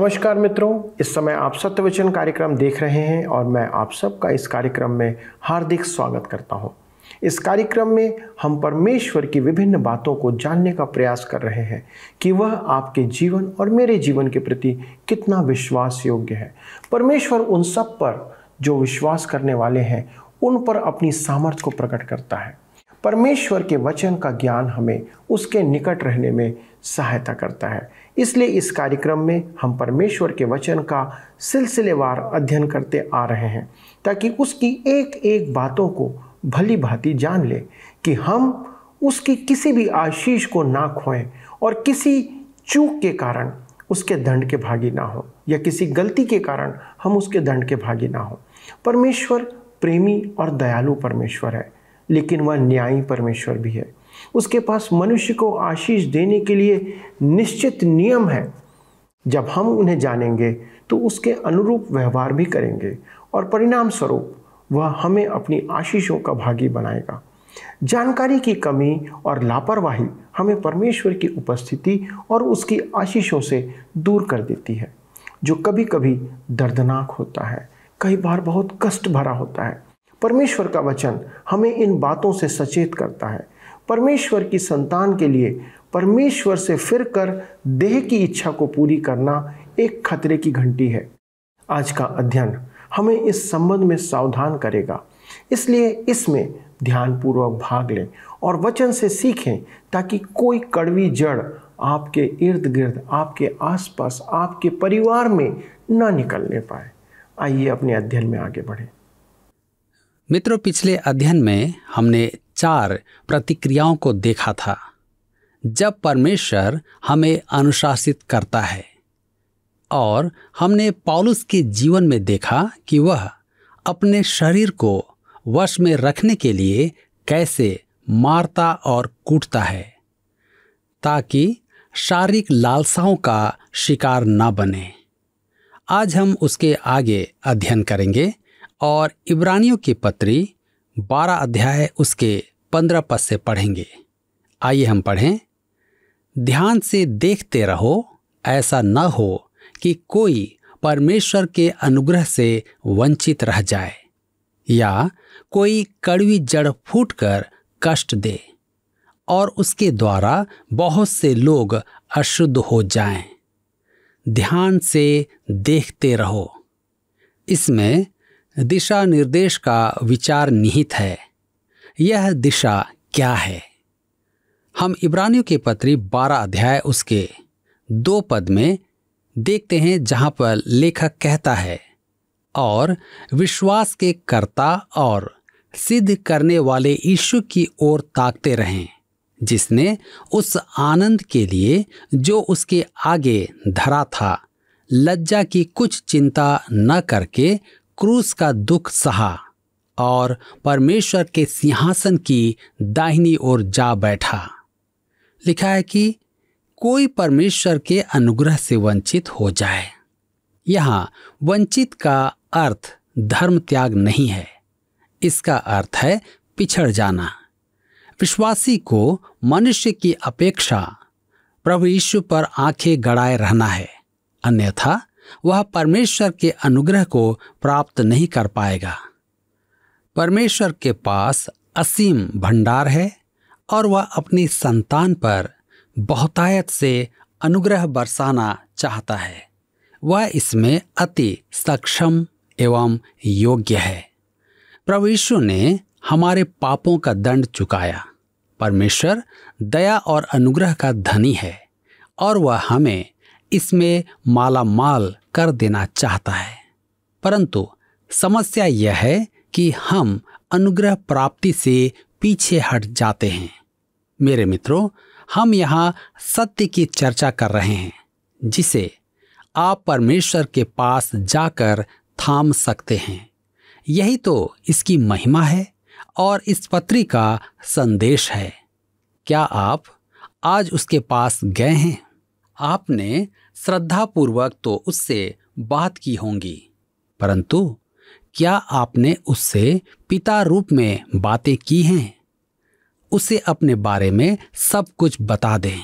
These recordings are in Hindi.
नमस्कार मित्रों इस समय आप सत्यवचन कार्यक्रम देख रहे हैं और मैं आप सबका इस कार्यक्रम में हार्दिक स्वागत करता हूं। इस कार्यक्रम में हम परमेश्वर की विभिन्न बातों को जानने का प्रयास कर रहे हैं कि वह आपके जीवन और मेरे जीवन के प्रति कितना विश्वास योग्य है परमेश्वर उन सब पर जो विश्वास करने वाले हैं उन पर अपनी सामर्थ्य को प्रकट करता है परमेश्वर के वचन का ज्ञान हमें उसके निकट रहने में सहायता करता है इसलिए इस कार्यक्रम में हम परमेश्वर के वचन का सिलसिलेवार अध्ययन करते आ रहे हैं ताकि उसकी एक एक बातों को भली भांति जान ले कि हम उसकी किसी भी आशीष को ना खोएं और किसी चूक के कारण उसके दंड के भागी ना हो या किसी गलती के कारण हम उसके दंड के भागी ना हो परमेश्वर प्रेमी और दयालु परमेश्वर है लेकिन वह न्यायी परमेश्वर भी है उसके पास मनुष्य को आशीष देने के लिए निश्चित नियम है जब हम उन्हें जानेंगे तो उसके अनुरूप व्यवहार भी करेंगे और परिणाम स्वरूप वह हमें अपनी आशीषों का भागी बनाएगा जानकारी की कमी और लापरवाही हमें परमेश्वर की उपस्थिति और उसकी आशीषों से दूर कर देती है जो कभी कभी दर्दनाक होता है कई बार बहुत कष्ट भरा होता है परमेश्वर का वचन हमें इन बातों से सचेत करता है परमेश्वर की संतान के लिए परमेश्वर से फिर कर देह की इच्छा को पूरी करना एक खतरे की घंटी है आज का अध्ययन हमें इस संबंध में सावधान करेगा इसलिए इसमें ध्यानपूर्वक भाग लें और वचन से सीखें ताकि कोई कड़वी जड़ आपके इर्द गिर्द आपके आसपास आपके परिवार में ना निकलने पाए आइए अपने अध्ययन में आगे बढ़ें मित्रों पिछले अध्ययन में हमने चार प्रतिक्रियाओं को देखा था जब परमेश्वर हमें अनुशासित करता है और हमने पॉलुस के जीवन में देखा कि वह अपने शरीर को वश में रखने के लिए कैसे मारता और कूटता है ताकि शारीरिक लालसाओं का शिकार न बने आज हम उसके आगे अध्ययन करेंगे और इब्रानियों की पत्री बारह अध्याय उसके पंद्रह पद से पढ़ेंगे आइए हम पढ़ें ध्यान से देखते रहो ऐसा न हो कि कोई परमेश्वर के अनुग्रह से वंचित रह जाए या कोई कड़वी जड़ फूट कर कष्ट दे और उसके द्वारा बहुत से लोग अशुद्ध हो जाएं। ध्यान से देखते रहो इसमें दिशा निर्देश का विचार निहित है यह दिशा क्या है हम इब्रानियों के पत्री बारह अध्याय उसके दो पद में देखते हैं जहां पर लेखक कहता है और विश्वास के कर्ता और सिद्ध करने वाले ईश्वर की ओर ताकते रहें जिसने उस आनंद के लिए जो उसके आगे धरा था लज्जा की कुछ चिंता न करके क्रूस का दुख सहा और परमेश्वर के सिंहासन की दाहिनी ओर जा बैठा लिखा है कि कोई परमेश्वर के अनुग्रह से वंचित हो जाए यहाँ वंचित का अर्थ धर्म त्याग नहीं है इसका अर्थ है पिछड़ जाना विश्वासी को मनुष्य की अपेक्षा प्रभु यीशु पर आंखें गड़ाए रहना है अन्यथा वह परमेश्वर के अनुग्रह को प्राप्त नहीं कर पाएगा परमेश्वर के पास असीम भंडार है और वह अपनी संतान पर बहुतायत से अनुग्रह बरसाना चाहता है वह इसमें अति सक्षम एवं योग्य है प्रभु यीशु ने हमारे पापों का दंड चुकाया परमेश्वर दया और अनुग्रह का धनी है और वह हमें इसमें माला माल कर देना चाहता है परंतु समस्या यह है कि हम अनुग्रह प्राप्ति से पीछे हट जाते हैं मेरे मित्रों हम यहाँ सत्य की चर्चा कर रहे हैं जिसे आप परमेश्वर के पास जाकर थाम सकते हैं यही तो इसकी महिमा है और इस पत्री का संदेश है क्या आप आज उसके पास गए हैं आपने श्रद्धापूर्वक तो उससे बात की होंगी परंतु क्या आपने उससे पिता रूप में बातें की हैं उसे अपने बारे में सब कुछ बता दें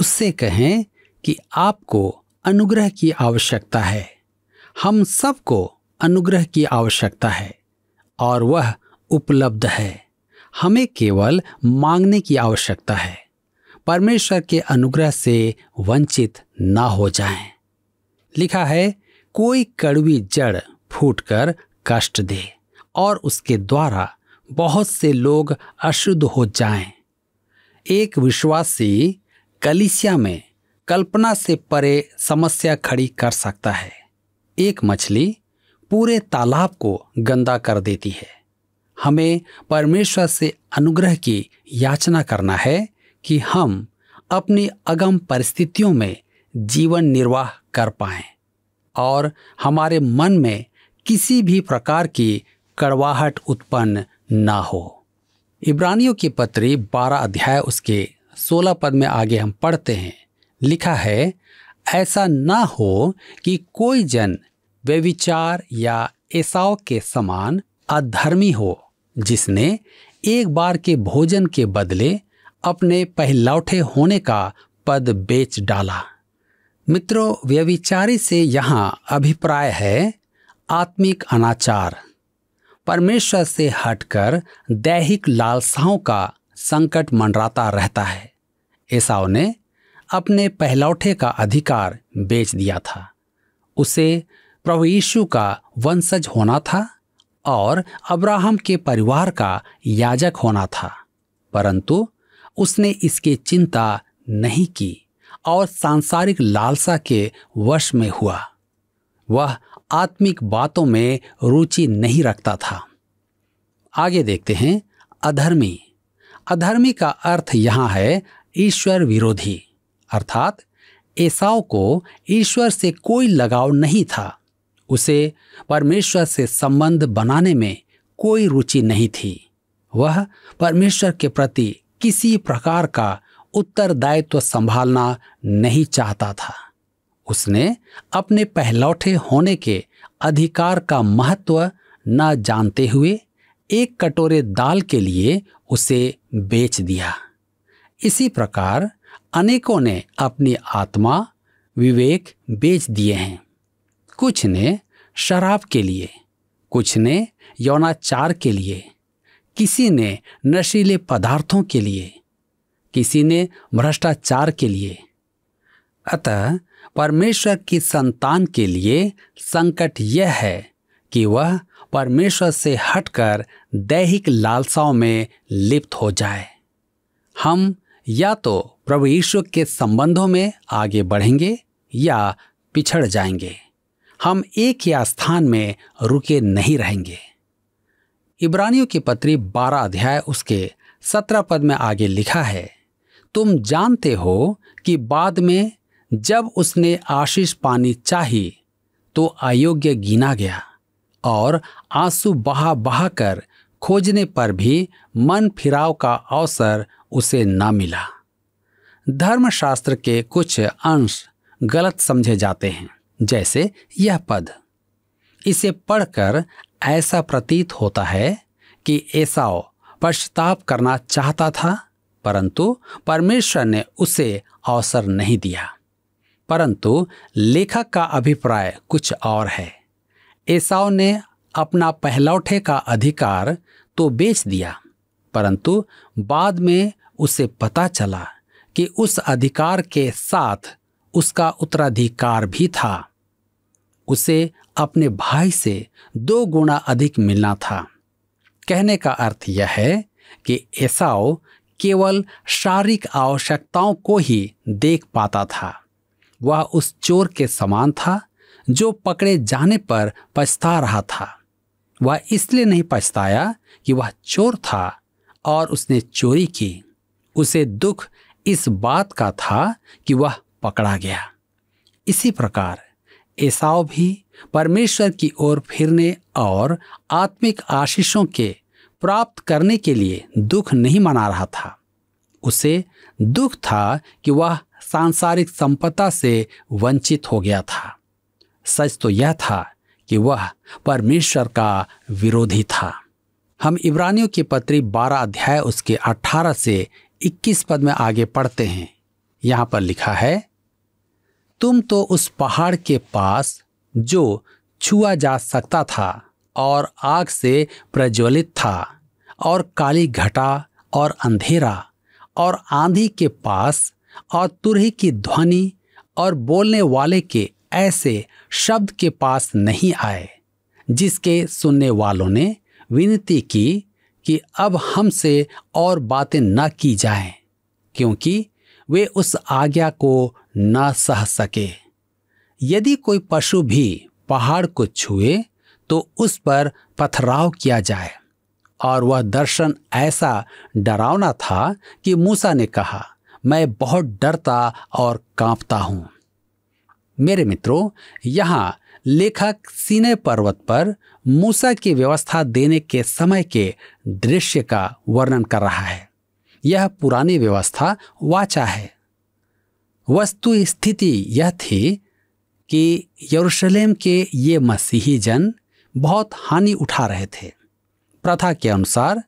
उससे कहें कि आपको अनुग्रह की आवश्यकता है हम सबको अनुग्रह की आवश्यकता है और वह उपलब्ध है हमें केवल मांगने की आवश्यकता है परमेश्वर के अनुग्रह से वंचित ना हो जाएं। लिखा है कोई कड़वी जड़ फूटकर कष्ट दे और उसके द्वारा बहुत से लोग अशुद्ध हो जाएं। एक विश्वासी कलिसिया में कल्पना से परे समस्या खड़ी कर सकता है एक मछली पूरे तालाब को गंदा कर देती है हमें परमेश्वर से अनुग्रह की याचना करना है कि हम अपनी अगम परिस्थितियों में जीवन निर्वाह कर पाएं और हमारे मन में किसी भी प्रकार की कड़वाहट उत्पन्न ना हो इब्रानियों की पत्री 12 अध्याय उसके 16 पद में आगे हम पढ़ते हैं लिखा है ऐसा ना हो कि कोई जन व्यविचार या ऐसाओ के समान अधर्मी हो जिसने एक बार के भोजन के बदले अपने पहलौठे होने का पद बेच डाला मित्रों व्यविचारी से यहाँ अभिप्राय है आत्मिक अनाचार परमेश्वर से हटकर दैहिक लालसाओं का संकट मंडराता रहता है ऐसाओ ने अपने पहलौठे का अधिकार बेच दिया था उसे प्रभु यीशु का वंशज होना था और अब्राहम के परिवार का याजक होना था परंतु उसने इसकी चिंता नहीं की और सांसारिक लालसा के वश में हुआ वह आत्मिक बातों में रुचि नहीं रखता था आगे देखते हैं अधर्मी अधर्मी का अर्थ यहाँ है ईश्वर विरोधी अर्थात ऐसाओ को ईश्वर से कोई लगाव नहीं था उसे परमेश्वर से संबंध बनाने में कोई रुचि नहीं थी वह परमेश्वर के प्रति किसी प्रकार का उत्तरदायित्व संभालना नहीं चाहता था उसने अपने पहलौठे होने के अधिकार का महत्व न जानते हुए एक कटोरे दाल के लिए उसे बेच दिया इसी प्रकार अनेकों ने अपनी आत्मा विवेक बेच दिए हैं कुछ ने शराब के लिए कुछ ने यौनाचार के लिए किसी ने नशीले पदार्थों के लिए किसी ने भ्रष्टाचार के लिए अतः परमेश्वर की संतान के लिए संकट यह है कि वह परमेश्वर से हटकर दैहिक लालसाओं में लिप्त हो जाए हम या तो प्रभु ईश्वर के संबंधों में आगे बढ़ेंगे या पिछड़ जाएंगे हम एक या स्थान में रुके नहीं रहेंगे इब्रानियों की पत्री बारह अध्याय उसके सत्रह पद में आगे लिखा है तुम जानते हो कि बाद में जब उसने आशीष पानी चाही तो अयोग्य गिना गया और आंसू बहा बहा कर खोजने पर भी मन फिराव का अवसर उसे न मिला धर्मशास्त्र के कुछ अंश गलत समझे जाते हैं जैसे यह पद इसे पढ़कर ऐसा प्रतीत होता है कि ऐसाओ पश्चाताप करना चाहता था परंतु परमेश्वर ने उसे अवसर नहीं दिया परंतु लेखक का अभिप्राय कुछ और है ऐसाओ ने अपना पहलौठे का अधिकार तो बेच दिया परंतु बाद में उसे पता चला कि उस अधिकार के साथ उसका उत्तराधिकार भी था उसे अपने भाई से दो गुना अधिक मिलना था कहने का अर्थ यह है कि ऐसाओ केवल शारीरिक आवश्यकताओं को ही देख पाता था वह उस चोर के समान था जो पकड़े जाने पर पछता रहा था वह इसलिए नहीं पछताया कि वह चोर था और उसने चोरी की उसे दुख इस बात का था कि वह पकड़ा गया इसी प्रकार ऐसाओ भी परमेश्वर की ओर फिरने और आत्मिक आशीषों के प्राप्त करने के लिए दुख नहीं मना रहा था उसे दुख था कि वह सांसारिक संपदा से वंचित हो गया था सच तो यह था कि वह परमेश्वर का विरोधी था हम इब्रानियों की पत्री 12 अध्याय उसके 18 से 21 पद में आगे पढ़ते हैं यहाँ पर लिखा है तुम तो उस पहाड़ के पास जो छुआ जा सकता था और आग से प्रज्वलित था और काली घटा और अंधेरा और आंधी के पास और तुरही की ध्वनि और बोलने वाले के ऐसे शब्द के पास नहीं आए जिसके सुनने वालों ने विनती की कि अब हमसे और बातें न की जाएं, क्योंकि वे उस आज्ञा को ना सह सके यदि कोई पशु भी पहाड़ को छुए तो उस पर पथराव किया जाए और वह दर्शन ऐसा डरावना था कि मूसा ने कहा मैं बहुत डरता और कांपता हूँ मेरे मित्रों यहाँ लेखक सीने पर्वत पर मूसा की व्यवस्था देने के समय के दृश्य का वर्णन कर रहा है यह पुरानी व्यवस्था वाचा है वस्तु स्थिति यह थी कि यरूशलेम के ये मसीही जन बहुत हानि उठा रहे थे प्रथा के अनुसार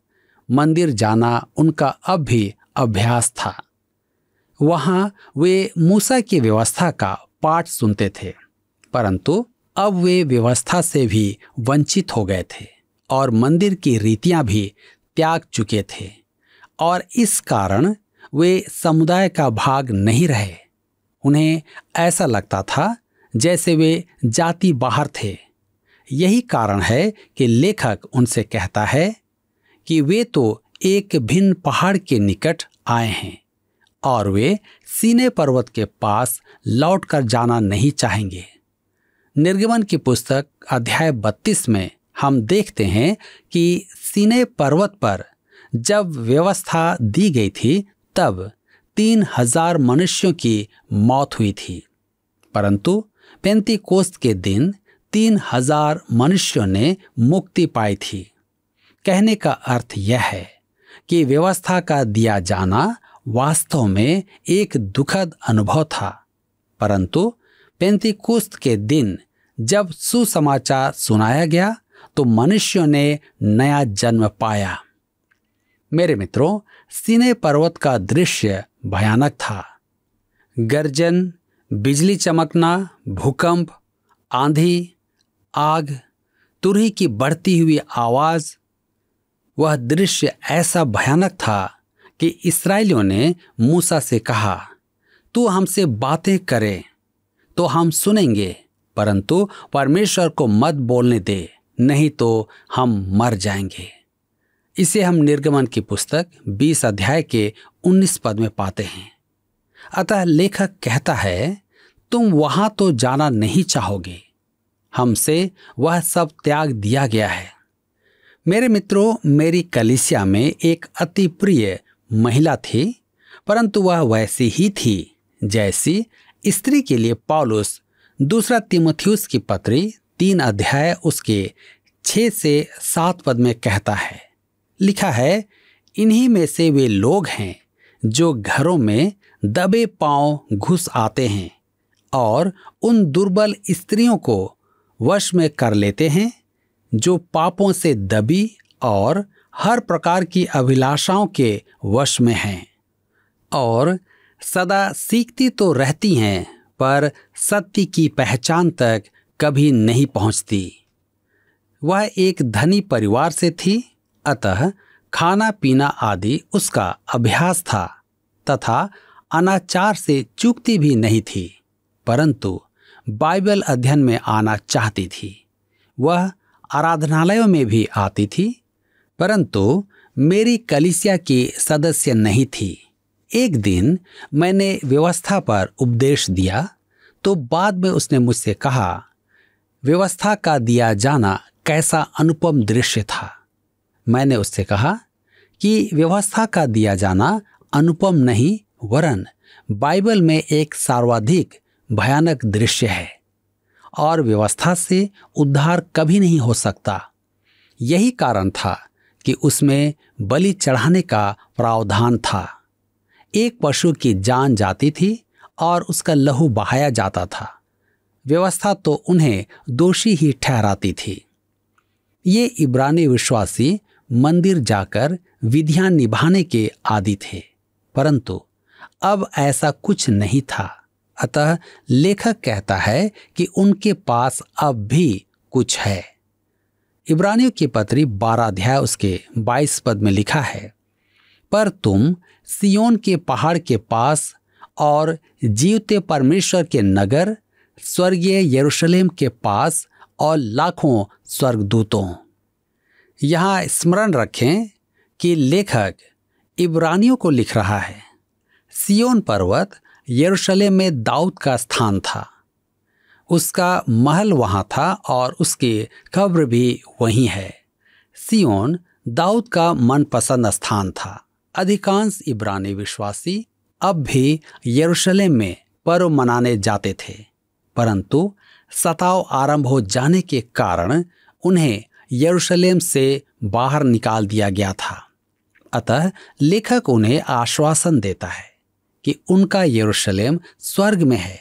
मंदिर जाना उनका अब भी अभ्यास था वहाँ वे मूसा की व्यवस्था का पाठ सुनते थे परंतु अब वे व्यवस्था से भी वंचित हो गए थे और मंदिर की रीतियां भी त्याग चुके थे और इस कारण वे समुदाय का भाग नहीं रहे उन्हें ऐसा लगता था जैसे वे जाति बाहर थे यही कारण है कि लेखक उनसे कहता है कि वे तो एक भिन्न पहाड़ के निकट आए हैं और वे सीने पर्वत के पास लौट कर जाना नहीं चाहेंगे निर्गमन की पुस्तक अध्याय 32 में हम देखते हैं कि सीने पर्वत पर जब व्यवस्था दी गई थी तब तीन हजार मनुष्यों की मौत हुई थी परंतु पेंतीकोस्त के दिन तीन हजार मनुष्यों ने मुक्ति पाई थी कहने का अर्थ यह है कि व्यवस्था का दिया जाना वास्तव में एक दुखद अनुभव था परंतु पेंती पेंतीकुस्त के दिन जब सुसमाचार सुनाया गया तो मनुष्यों ने नया जन्म पाया मेरे मित्रों सीने पर्वत का दृश्य भयानक था गर्जन बिजली चमकना भूकंप आंधी आग तुरही की बढ़ती हुई आवाज़ वह दृश्य ऐसा भयानक था कि इसराइलियों ने मूसा से कहा तू हमसे बातें करे तो हम सुनेंगे परंतु परमेश्वर को मत बोलने दे नहीं तो हम मर जाएंगे इसे हम निर्गमन की पुस्तक 20 अध्याय के 19 पद में पाते हैं अतः लेखक कहता है तुम वहां तो जाना नहीं चाहोगे हमसे वह सब त्याग दिया गया है मेरे मित्रों मेरी कलिसिया में एक अति प्रिय महिला थी परंतु वह वैसी ही थी जैसी स्त्री के लिए पॉलुस दूसरा तिमथ्यूस की पत्री तीन अध्याय उसके छः से सात पद में कहता है लिखा है इन्हीं में से वे लोग हैं जो घरों में दबे पांव घुस आते हैं और उन दुर्बल स्त्रियों को वश में कर लेते हैं जो पापों से दबी और हर प्रकार की अभिलाषाओं के वश में हैं और सदा सीखती तो रहती हैं पर सत्य की पहचान तक कभी नहीं पहुंचती वह एक धनी परिवार से थी अतः खाना पीना आदि उसका अभ्यास था तथा अनाचार से चूकती भी नहीं थी परंतु बाइबल अध्ययन में आना चाहती थी वह आराधनालयों में भी आती थी परंतु मेरी कलिसिया की सदस्य नहीं थी एक दिन मैंने व्यवस्था पर उपदेश दिया तो बाद में उसने मुझसे कहा व्यवस्था का दिया जाना कैसा अनुपम दृश्य था मैंने उससे कहा कि व्यवस्था का दिया जाना अनुपम नहीं वरन बाइबल में एक सर्वाधिक भयानक दृश्य है और व्यवस्था से उद्धार कभी नहीं हो सकता यही कारण था कि उसमें बलि चढ़ाने का प्रावधान था एक पशु की जान जाती थी और उसका लहू बहाया जाता था व्यवस्था तो उन्हें दोषी ही ठहराती थी ये इब्रानी विश्वासी मंदिर जाकर विधियां निभाने के आदि थे परंतु अब ऐसा कुछ नहीं था अतः लेखक कहता है कि उनके पास अब भी कुछ है इब्रानियों की पत्री बारह अध्याय उसके बाईस पद में लिखा है पर तुम सियोन के पहाड़ के पास और जीवते परमेश्वर के नगर स्वर्गीय यरूशलेम के पास और लाखों स्वर्गदूतों यहाँ स्मरण रखें कि लेखक इब्रानियों को लिख रहा है सियोन पर्वत यरूशलेम में दाऊद का स्थान था उसका महल वहाँ था और उसकी कब्र भी वहीं है सियोन दाऊद का मनपसंद स्थान था अधिकांश इब्रानी विश्वासी अब भी यरूशलेम में पर्व मनाने जाते थे परंतु सताव आरंभ हो जाने के कारण उन्हें यरूशलेम से बाहर निकाल दिया गया था अतः लेखक उन्हें आश्वासन देता है कि उनका यरूशलेम स्वर्ग में है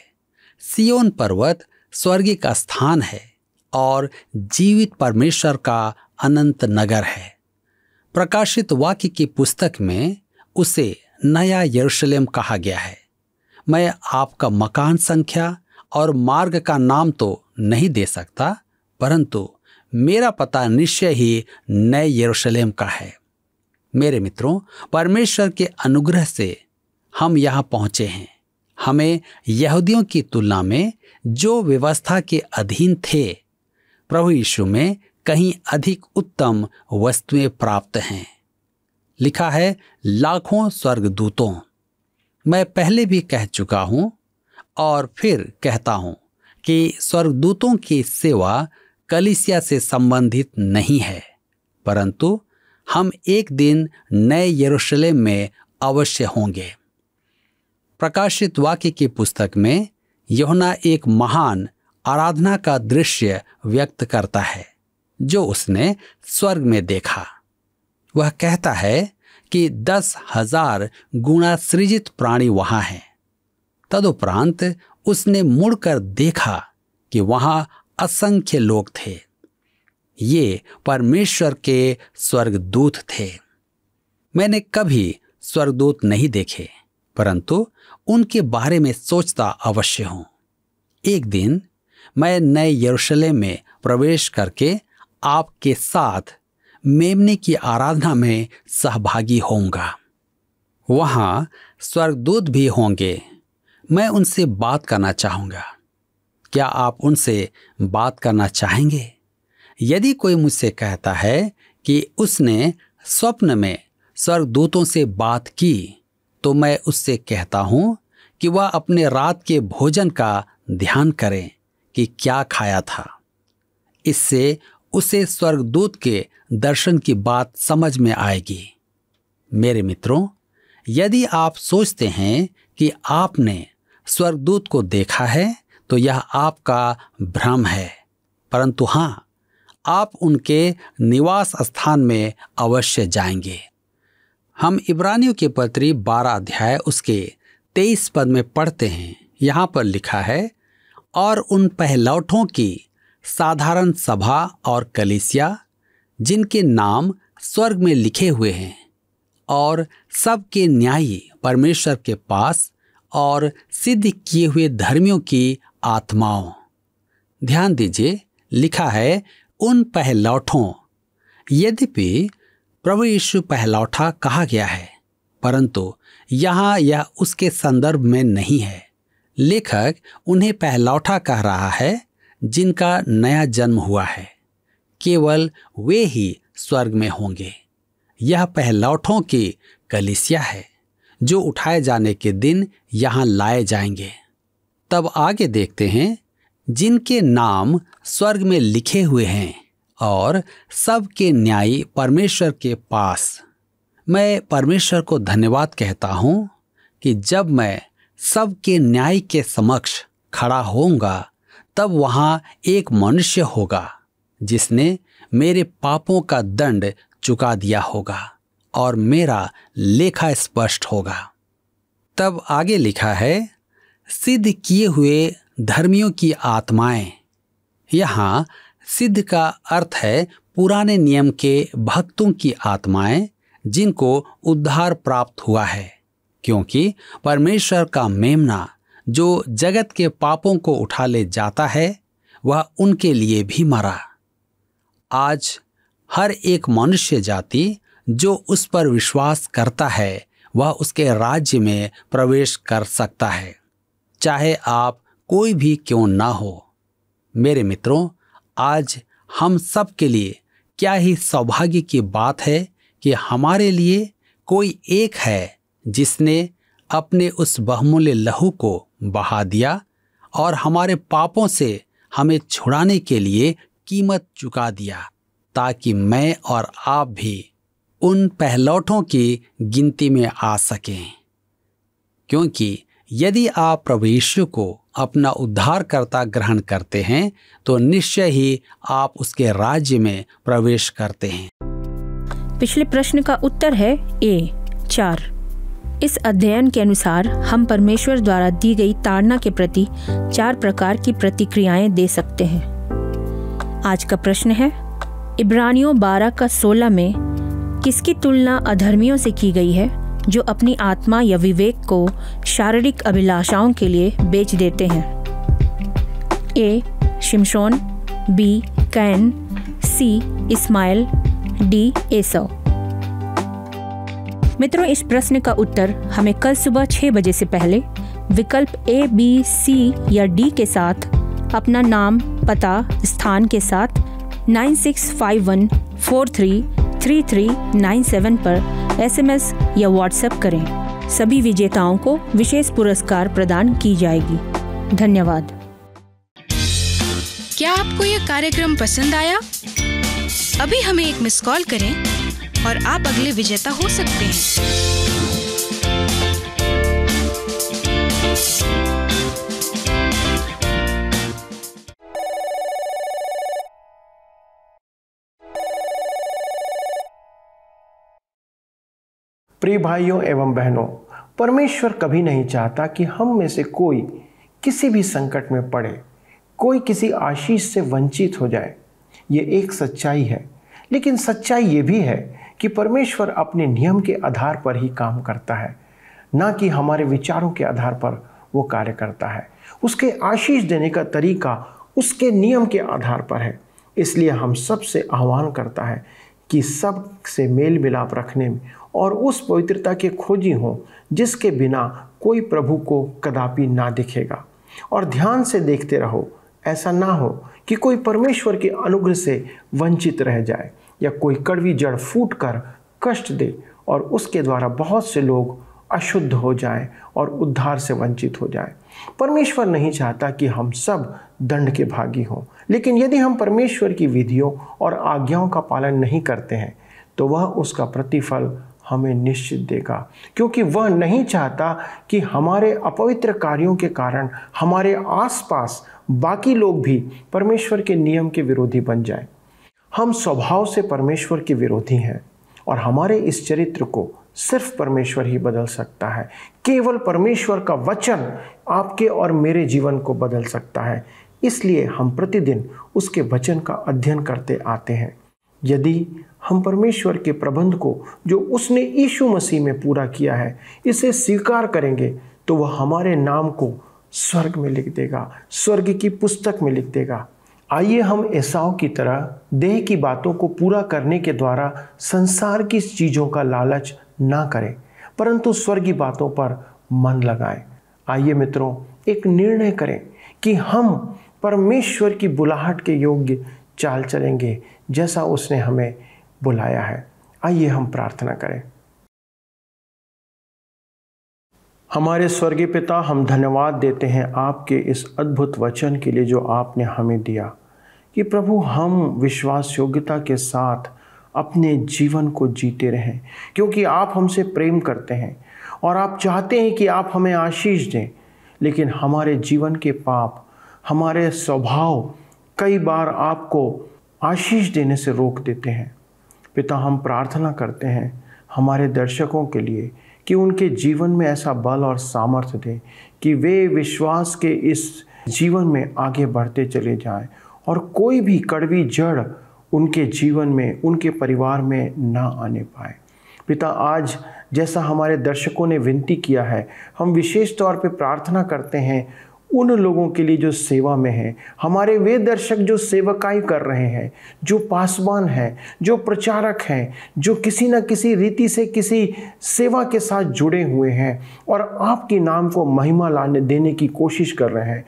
सियोन पर्वत स्वर्गी का स्थान है और जीवित परमेश्वर का अनंत नगर है प्रकाशित वाक्य की पुस्तक में उसे नया यरूशलेम कहा गया है मैं आपका मकान संख्या और मार्ग का नाम तो नहीं दे सकता परंतु मेरा पता निश्चय ही नए यरूशलेम का है मेरे मित्रों परमेश्वर के अनुग्रह से हम यहाँ पहुँचे हैं हमें यहूदियों की तुलना में जो व्यवस्था के अधीन थे प्रभु यीशु में कहीं अधिक उत्तम वस्तुएं प्राप्त हैं लिखा है लाखों स्वर्गदूतों मैं पहले भी कह चुका हूं और फिर कहता हूं कि स्वर्गदूतों की सेवा कलिसिया से संबंधित नहीं है परंतु हम एक दिन नए यरूशलेम में अवश्य होंगे प्रकाशित वाक्य की पुस्तक में यहुना एक महान आराधना का दृश्य व्यक्त करता है जो उसने स्वर्ग में देखा वह कहता है कि दस हजार गुणा सृजित प्राणी वहां हैं तदुपरांत उसने मुड़कर देखा कि वहां असंख्य लोग थे ये परमेश्वर के स्वर्गदूत थे मैंने कभी स्वर्गदूत नहीं देखे परंतु उनके बारे में सोचता अवश्य हूं एक दिन मैं नए यरूशलेम में प्रवेश करके आपके साथ मेमने की आराधना में सहभागी होऊंगा वहां स्वर्गदूत भी होंगे मैं उनसे बात करना चाहूंगा क्या आप उनसे बात करना चाहेंगे यदि कोई मुझसे कहता है कि उसने स्वप्न में स्वर्गदूतों से बात की तो मैं उससे कहता हूँ कि वह अपने रात के भोजन का ध्यान करें कि क्या खाया था इससे उसे स्वर्गदूत के दर्शन की बात समझ में आएगी मेरे मित्रों यदि आप सोचते हैं कि आपने स्वर्गदूत को देखा है तो यह आपका भ्रम है परंतु हाँ आप उनके निवास स्थान में अवश्य जाएंगे हम इब्रानियों के पत्री बारह अध्याय उसके तेईस पद में पढ़ते हैं यहाँ पर लिखा है और उन पहलौठों की साधारण सभा और कलिसिया जिनके नाम स्वर्ग में लिखे हुए हैं और सबके न्यायी परमेश्वर के पास और सिद्ध किए हुए धर्मियों की आत्माओं ध्यान दीजिए लिखा है उन पहलौठों यद्यपि प्रभु यीशु पहलौठा कहा गया है परंतु यहाँ यह उसके संदर्भ में नहीं है लेखक उन्हें पहलौठा कह रहा है जिनका नया जन्म हुआ है केवल वे ही स्वर्ग में होंगे यह पहलौठों की कलिसिया है जो उठाए जाने के दिन यहाँ लाए जाएंगे तब आगे देखते हैं जिनके नाम स्वर्ग में लिखे हुए हैं और सबके न्यायी परमेश्वर के पास मैं परमेश्वर को धन्यवाद कहता हूँ कि जब मैं सबके न्याय के समक्ष खड़ा होऊंगा तब वहाँ एक मनुष्य होगा जिसने मेरे पापों का दंड चुका दिया होगा और मेरा लेखा स्पष्ट होगा तब आगे लिखा है सिद्ध किए हुए धर्मियों की आत्माएं यहाँ सिद्ध का अर्थ है पुराने नियम के भक्तों की आत्माएं जिनको उद्धार प्राप्त हुआ है क्योंकि परमेश्वर का मेमना जो जगत के पापों को उठा ले जाता है वह उनके लिए भी मरा आज हर एक मनुष्य जाति जो उस पर विश्वास करता है वह उसके राज्य में प्रवेश कर सकता है चाहे आप कोई भी क्यों ना हो मेरे मित्रों आज हम सब के लिए क्या ही सौभाग्य की बात है कि हमारे लिए कोई एक है जिसने अपने उस बहुमूल्य लहू को बहा दिया और हमारे पापों से हमें छुड़ाने के लिए कीमत चुका दिया ताकि मैं और आप भी उन पहलौठों की गिनती में आ सकें क्योंकि यदि आप प्रभु यीशु को अपना उद्धारकर्ता ग्रहण करते हैं तो निश्चय ही आप उसके राज्य में प्रवेश करते हैं पिछले प्रश्न का उत्तर है ए चार इस अध्ययन के अनुसार हम परमेश्वर द्वारा दी गई ताड़ना के प्रति चार प्रकार की प्रतिक्रियाएं दे सकते हैं आज का प्रश्न है इब्रानियों 12 का 16 में किसकी तुलना अधर्मियों से की गई है जो अपनी आत्मा या विवेक को शारीरिक अभिलाषाओं के लिए बेच देते हैं ए शिमशोन बी कैन सी इस्माइल डी एसव मित्रों इस प्रश्न का उत्तर हमें कल सुबह छह बजे से पहले विकल्प ए बी सी या डी के साथ अपना नाम पता स्थान के साथ 9651433397 पर एसएमएस या व्हाट्सएप करें सभी विजेताओं को विशेष पुरस्कार प्रदान की जाएगी धन्यवाद क्या आपको यह कार्यक्रम पसंद आया अभी हमें एक मिस कॉल करें और आप अगले विजेता हो सकते हैं प्रिय भाइयों एवं बहनों परमेश्वर कभी नहीं चाहता कि हम में से कोई किसी भी संकट में पड़े कोई किसी आशीष से वंचित हो जाए ये एक सच्चाई है लेकिन सच्चाई ये भी है कि परमेश्वर अपने नियम के आधार पर ही काम करता है ना कि हमारे विचारों के आधार पर वो कार्य करता है उसके आशीष देने का तरीका उसके नियम के आधार पर है इसलिए हम सबसे आह्वान करता है कि सब से मेल मिलाप रखने में और उस पवित्रता के खोजी हों जिसके बिना कोई प्रभु को कदापि ना दिखेगा और ध्यान से देखते रहो ऐसा ना हो कि कोई परमेश्वर के अनुग्रह से वंचित रह जाए या कोई कड़वी जड़ फूट कर कष्ट दे और उसके द्वारा बहुत से लोग अशुद्ध हो जाएं और उद्धार से वंचित हो जाएं। परमेश्वर नहीं चाहता कि हम सब दंड के भागी हों लेकिन यदि हम परमेश्वर की विधियों और आज्ञाओं का पालन नहीं करते हैं तो वह उसका प्रतिफल हमें निश्चित देगा क्योंकि वह नहीं चाहता कि हमारे अपवित्र कार्यों के कारण हमारे आसपास बाकी लोग भी परमेश्वर के नियम के विरोधी बन जाएं। हम स्वभाव से परमेश्वर के विरोधी हैं और हमारे इस चरित्र को सिर्फ परमेश्वर ही बदल सकता है केवल परमेश्वर का वचन आपके और मेरे जीवन को बदल सकता है इसलिए हम प्रतिदिन उसके वचन का अध्ययन करते आते हैं यदि हम परमेश्वर के प्रबंध को जो उसने यीशु मसीह में पूरा किया है इसे स्वीकार करेंगे तो वह हमारे नाम को स्वर्ग में लिख देगा स्वर्ग की पुस्तक में लिख देगा आइए हम ऐसाओं की तरह देह की बातों को पूरा करने के द्वारा संसार की चीज़ों का लालच ना करें परंतु स्वर्गीय बातों पर मन लगाएं आइए मित्रों एक निर्णय करें कि हम परमेश्वर की बुलाहट के योग्य चाल चलेंगे जैसा उसने हमें बुलाया है आइए हम प्रार्थना करें हमारे स्वर्गीय पिता हम धन्यवाद देते हैं आपके इस अद्भुत वचन के लिए जो आपने हमें दिया कि प्रभु हम विश्वास योग्यता के साथ अपने जीवन को जीते रहें क्योंकि आप हमसे प्रेम करते हैं और आप चाहते हैं कि आप हमें आशीष दें लेकिन हमारे जीवन के पाप हमारे स्वभाव कई बार आपको आशीष देने से रोक देते हैं पिता हम प्रार्थना करते हैं हमारे दर्शकों के लिए कि उनके जीवन में ऐसा बल और सामर्थ्य दें कि वे विश्वास के इस जीवन में आगे बढ़ते चले जाएं और कोई भी कड़वी जड़ उनके जीवन में उनके परिवार में ना आने पाए पिता आज जैसा हमारे दर्शकों ने विनती किया है हम विशेष तौर पर प्रार्थना करते हैं उन लोगों के लिए जो सेवा में हैं हमारे वे दर्शक जो सेवकाई कर रहे हैं जो पासवान हैं जो प्रचारक हैं जो किसी न किसी रीति से किसी सेवा के साथ जुड़े हुए हैं और आपके नाम को महिमा लाने देने की कोशिश कर रहे हैं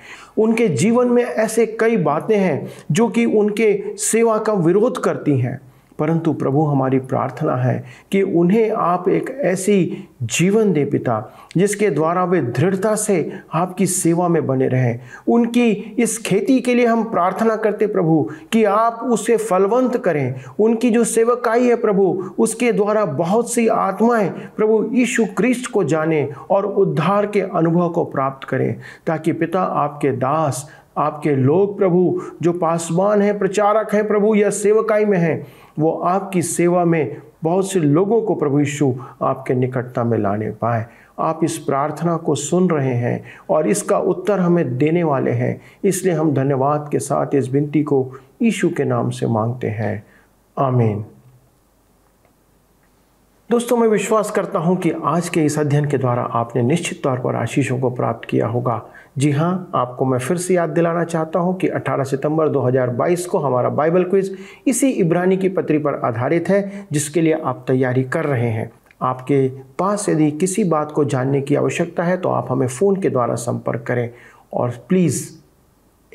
उनके जीवन में ऐसे कई बातें हैं जो कि उनके सेवा का विरोध करती हैं परंतु प्रभु हमारी प्रार्थना है कि उन्हें आप एक ऐसी जीवन दे पिता जिसके द्वारा वे दृढ़ता से आपकी सेवा में बने रहें उनकी इस खेती के लिए हम प्रार्थना करते प्रभु कि आप उसे फलवंत करें उनकी जो सेवकाई है प्रभु उसके द्वारा बहुत सी आत्माएं प्रभु यीशु क्रिस्ट को जाने और उद्धार के अनुभव को प्राप्त करें ताकि पिता आपके दास आपके लोग प्रभु जो पासवान हैं प्रचारक हैं प्रभु या सेवकाई में हैं वो आपकी सेवा में बहुत से लोगों को प्रभु यीशु आपके निकटता में लाने पाए आप इस प्रार्थना को सुन रहे हैं और इसका उत्तर हमें देने वाले हैं इसलिए हम धन्यवाद के साथ इस विनती को यीशु के नाम से मांगते हैं आमीन दोस्तों मैं विश्वास करता हूं कि आज के इस अध्ययन के द्वारा आपने निश्चित तौर पर आशीषों को प्राप्त किया होगा जी हाँ आपको मैं फिर से याद दिलाना चाहता हूँ कि 18 सितंबर 2022 को हमारा बाइबल क्विज इसी इब्रानी की पत्री पर आधारित है जिसके लिए आप तैयारी कर रहे हैं आपके पास यदि किसी बात को जानने की आवश्यकता है तो आप हमें फ़ोन के द्वारा संपर्क करें और प्लीज़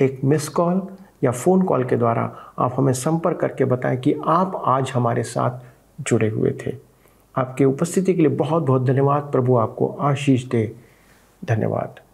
एक मिस कॉल या फ़ोन कॉल के द्वारा आप हमें संपर्क करके बताएं कि आप आज हमारे साथ जुड़े हुए थे आपकी उपस्थिति के लिए बहुत बहुत धन्यवाद प्रभु आपको आशीष दे धन्यवाद